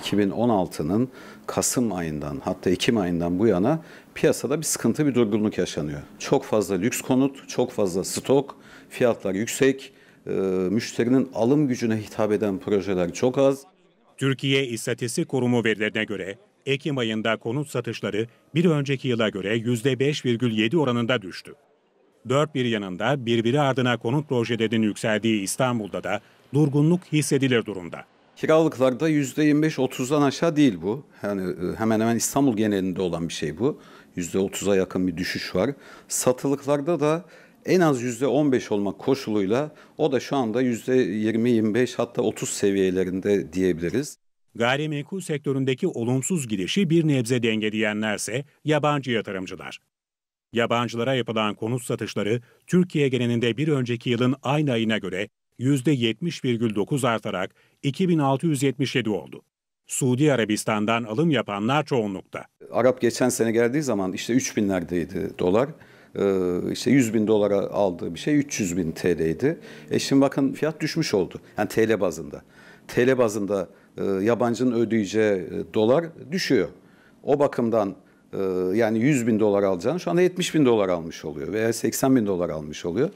2016'nın Kasım ayından hatta Ekim ayından bu yana piyasada bir sıkıntı, bir durgunluk yaşanıyor. Çok fazla lüks konut, çok fazla stok, fiyatlar yüksek, e, müşterinin alım gücüne hitap eden projeler çok az. Türkiye İstatistik Kurumu verilerine göre Ekim ayında konut satışları bir önceki yıla göre %5,7 oranında düştü. Dört bir yanında birbiri ardına konut projelerinin yükseldiği İstanbul'da da durgunluk hissedilir durumda. Kiralıklarda yüzde %25-30'dan aşağı değil bu. Yani e, hemen hemen İstanbul genelinde olan bir şey bu. yüzde %30'a yakın bir düşüş var. Satılıklarda da en az yüzde %15 olmak koşuluyla o da şu anda yüzde %20-25 hatta 30 seviyelerinde diyebiliriz. Gayrimenkul sektöründeki olumsuz gidişi bir nebze dengeleyenlerse yabancı yatırımcılar. Yabancılara yapılan konut satışları Türkiye genelinde bir önceki yılın aynı ayına göre %70,9 artarak 2677 oldu. Suudi Arabistan'dan alım yapanlar çoğunlukta. Arap geçen sene geldiği zaman işte 3 binlerdeydi dolar. Ee, işte 100 bin dolara aldığı bir şey 300 bin TL'ydi. E şimdi bakın fiyat düşmüş oldu. Yani TL bazında. TL bazında e, yabancının ödeyeceği e, dolar düşüyor. O bakımdan e, yani 100 bin dolar alacağını şu anda 70 bin dolar almış oluyor veya 80 bin dolar almış oluyor.